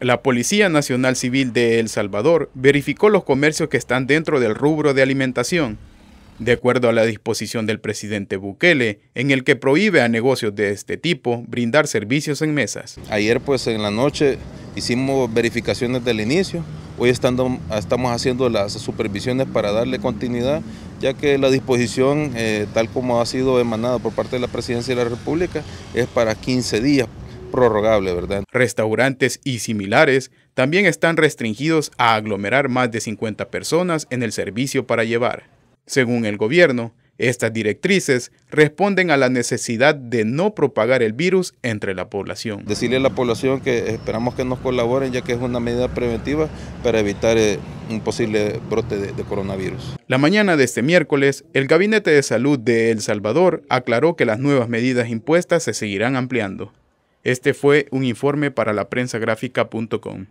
La Policía Nacional Civil de El Salvador verificó los comercios que están dentro del rubro de alimentación, de acuerdo a la disposición del presidente Bukele, en el que prohíbe a negocios de este tipo brindar servicios en mesas. Ayer pues en la noche hicimos verificaciones del inicio, hoy estamos haciendo las supervisiones para darle continuidad, ya que la disposición, eh, tal como ha sido emanada por parte de la Presidencia de la República, es para 15 días prorrogable, ¿verdad? Restaurantes y similares también están restringidos a aglomerar más de 50 personas en el servicio para llevar. Según el gobierno, estas directrices responden a la necesidad de no propagar el virus entre la población. Decirle a la población que esperamos que nos colaboren ya que es una medida preventiva para evitar eh, un posible brote de, coronavirus. La mañana de este miércoles, el Gabinete de Salud de El Salvador aclaró que las nuevas medidas impuestas se seguirán ampliando. Este fue un informe para la prensa gráfica.com.